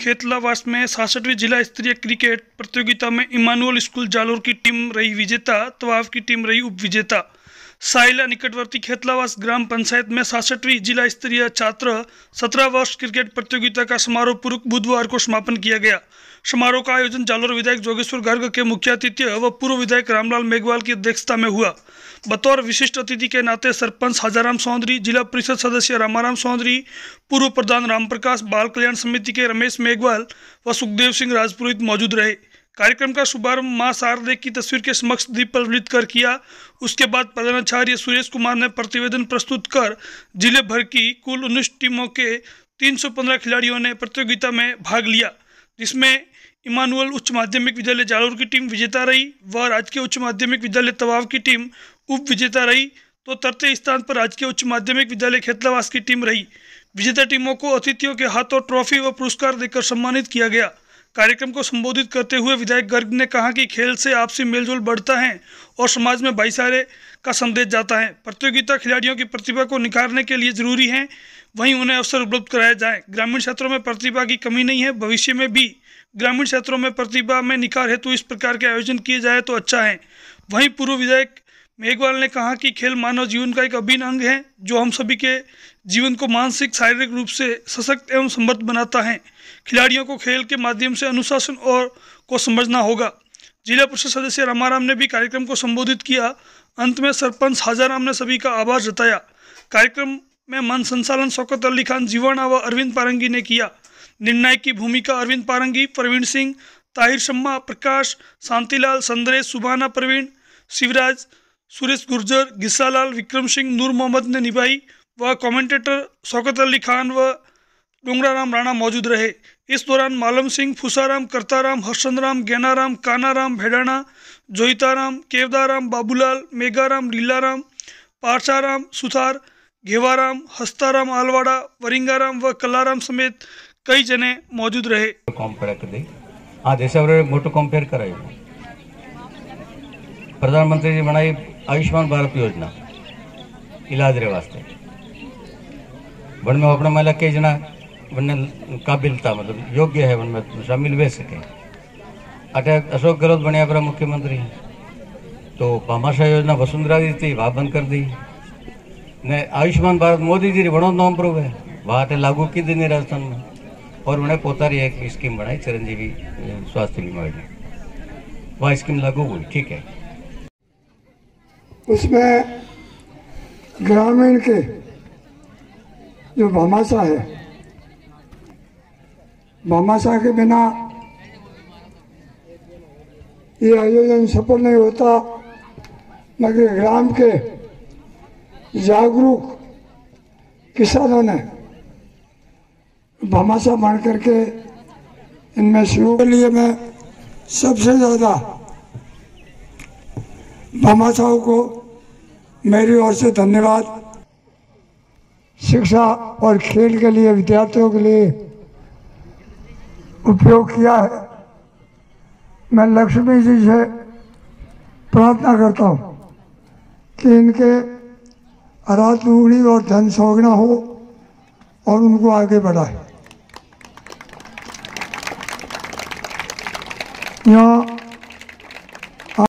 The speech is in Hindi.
खेतलावास में सासठवीं जिला स्तरीय क्रिकेट प्रतियोगिता में इमानुअल स्कूल जालोर की टीम रही विजेता तो आपकी टीम रही उपविजेता साइला निकटवर्ती खेतलावास ग्राम पंचायत में सासठवीं जिला स्तरीय छात्र सत्रह वर्ष क्रिकेट प्रतियोगिता का समारोह पूर्व बुधवार को समापन किया गया समारोह का आयोजन जालोर विधायक जोगेश्वर गर्ग के मुख्य अतिथि व पूर्व विधायक रामलाल मेघवाल की अध्यक्षता में हुआ बतौर विशिष्ट अतिथि के नाते सरपंच हजाराम सौंदरी जिला परिषद सदस्य रामाराम सौंदरी पूर्व प्रधान रामप्रकाश बाल कल्याण समिति के रमेश मेघवाल व सुखदेव सिंह राजपुरोहित मौजूद रहे कार्यक्रम का शुभारंभ मां शारदे की तस्वीर के समक्ष दीप प्रज्वलित कर किया उसके बाद प्रधानाचार्य सुरेश कुमार ने प्रतिवेदन प्रस्तुत कर जिले भर की कुल उन्नीस टीमों के 315 खिलाड़ियों ने प्रतियोगिता में भाग लिया जिसमें इमानुअल उच्च माध्यमिक विद्यालय जालौर की टीम विजेता रही व राजकीय उच्च माध्यमिक विद्यालय तवाव की टीम उप विजेता रही तो तरते स्थान पर राजकीय उच्च माध्यमिक विद्यालय खेतलावास की टीम रही विजेता टीमों को अतिथियों के हाथों ट्रॉफी व पुरस्कार देकर सम्मानित किया गया कार्यक्रम को संबोधित करते हुए विधायक गर्ग ने कहा कि खेल से आपसी मेलजोल बढ़ता है और समाज में भाईचारे का संदेश जाता है प्रतियोगिता खिलाड़ियों की प्रतिभा को निखारने के लिए जरूरी है वहीं उन्हें अवसर उपलब्ध कराया जाए ग्रामीण क्षेत्रों में प्रतिभा की कमी नहीं है भविष्य में भी ग्रामीण क्षेत्रों में प्रतिभा में निखार हेतु इस प्रकार के आयोजन किए जाए तो अच्छा है वहीं पूर्व विधायक मेघवाल ने कहा कि खेल मानव जीवन का एक अभिन्न अंग है जो हम सभी के जीवन को मानसिक शारीरिक रूप से सशक्त एवं समृद्ध बनाता है खिलाड़ियों को खेल के माध्यम से अनुशासन और को समझना होगा जिला परिषद सदस्य रामाराम ने भी कार्यक्रम को संबोधित किया अंत में सरपंच हाजाराम ने सभी का आभार जताया कार्यक्रम में मन संचालन शौकत अली खान जीवाणा व अरविंद पारंगी ने किया निर्णायक की भूमिका अरविंद पारंगी प्रवीण सिंह ताहिर शम्मा प्रकाश शांतिलाल संदरेश सुबाना प्रवीण शिवराज सुरेश गुर्जर गिस्सालाल विक्रम सिंह नूर मोहम्मद ने निभाई व कमेंटेटर शौकत अली खान व डोंगराराम राणा मौजूद रहे इस दौरान मालम सिंह फुसाराम करताराम हर्षनराम ज्ञानाराम कानाराम भेड़ाना जोईताराम केवदाराम बाबूलाल मेघाराम लीलाराम पारसाराम सुथार घेवाराम हस्ताराम आलवाड़ा वरिंगाराम व कलाराम समेत कई जने मौजूद रहे આ દેશાવરે મોટું आयुष्मान भारत योजना इलाज रे वास्ते वन अपने माला के जना वन काबिल था मतलब योग्य है वन में शामिल वे सके अटे अशोक गहलोत बने अपना मुख्यमंत्री तो भामाशाह योजना वसुंधरा जी थी वहाँ बंद कर दी ने आयुष्मान भारत मोदी जी बड़ो नॉम प्रूव है वहाँ अटे लागू की दी राजस्थान में और उन्हें पोता रही एक स्कीम बनाई चिरंजीवी स्वास्थ्य बीमा योजना वह स्कीम लागू हुई ठीक है उसमें ग्रामीण के जो भमासा है भमासा के बिना ये आयोजन सफल नहीं होता मगर ग्राम के जागरूक किसानों ने भमासा बन करके इनमें शुरू के लिए मैं सबसे ज़्यादा मामा साहब को मेरी ओर से धन्यवाद शिक्षा और खेल के लिए विद्यार्थियों के लिए उपयोग किया है मैं लक्ष्मी जी से प्रार्थना करता हूँ कि इनके रात उड़ी और धन सौगना हो और उनको आगे बढ़ाए यहाँ